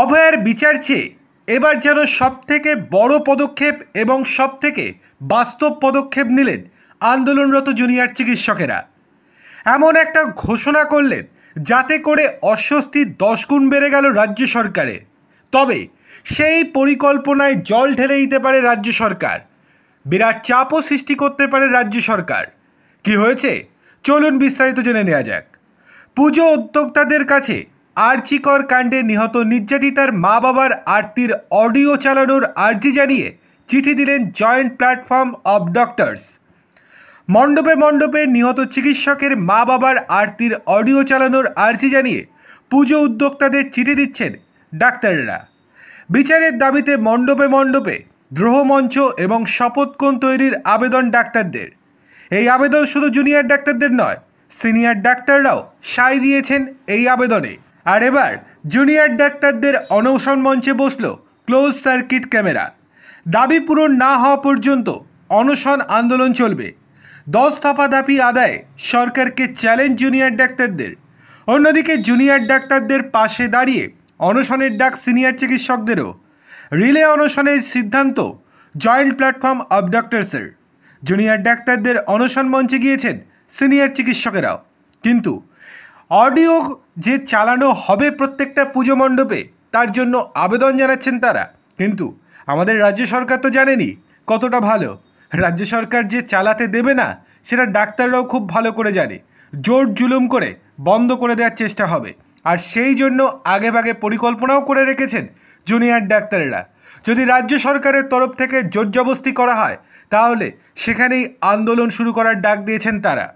অভয়ের বিচার চেয়ে এবার যেন সবথেকে বড় পদক্ষেপ এবং সবথেকে বাস্তব পদক্ষেপ নিলেন আন্দোলনরত জুনিয়র চিকিৎসকেরা এমন একটা ঘোষণা করলেন যাতে করে অস্বস্তি দশগুণ বেড়ে গেল রাজ্য সরকারে তবে সেই পরিকল্পনায় জল ঢেলে দিতে পারে রাজ্য সরকার বিরাট চাপও সৃষ্টি করতে পারে রাজ্য সরকার কি হয়েছে চলুন বিস্তারিত জেনে নেওয়া যাক পুজো উদ্যোক্তাদের কাছে আর্চিকর কাণ্ডে নিহত নির্যাতিতার মা বাবার আরতির অডিও চালানোর আর্জি জানিয়ে চিঠি দিলেন জয়েন্ট প্ল্যাটফর্ম অব ডক্টরস মণ্ডপে মণ্ডপে নিহত চিকিৎসকের মা বাবার আরতির অডিও চালানোর আর্জি জানিয়ে পুজো উদ্যোক্তাদের চিঠি দিচ্ছেন ডাক্তাররা বিচারের দাবিতে মণ্ডপে মণ্ডপে দ্রোহমঞ্চ এবং শপথকোণ তৈরির আবেদন ডাক্তারদের এই আবেদন শুধু জুনিয়র ডাক্তারদের নয় সিনিয়র ডাক্তাররাও সায় দিয়েছেন এই আবেদনে আর এবার জুনিয়র ডাক্তারদের অনশন মঞ্চে বসল ক্লোজ সার্কিট ক্যামেরা দাবি পূরণ না হওয়া পর্যন্ত অনশন আন্দোলন চলবে দশ ধাপাধাপি আদায় সরকারকে চ্যালেঞ্জ জুনিয়র ডাক্তারদের অন্যদিকে জুনিয়র ডাক্তারদের পাশে দাঁড়িয়ে অনশনের ডাক সিনিয়র চিকিৎসকদেরও রিলে অনশনের সিদ্ধান্ত জয়েন্ট প্ল্যাটফর্ম অব ডক্টরসের জুনিয়র ডাক্তারদের অনশন মঞ্চে গিয়েছেন সিনিয়র চিকিৎসকেরাও কিন্তু অডিও যে চালানো হবে প্রত্যেকটা পুজো মণ্ডপে তার জন্য আবেদন জানাচ্ছেন তারা কিন্তু আমাদের রাজ্য সরকার তো জানেনি কতটা ভালো রাজ্য সরকার যে চালাতে দেবে না সেটা ডাক্তাররাও খুব ভালো করে জানে জোর জুলুম করে বন্ধ করে দেওয়ার চেষ্টা হবে আর সেই জন্য আগেভাগে পরিকল্পনাও করে রেখেছেন জুনিয়র ডাক্তারেরা যদি রাজ্য সরকারের তরফ থেকে জোর জবস্তি করা হয় তাহলে সেখানেই আন্দোলন শুরু করার ডাক দিয়েছেন তারা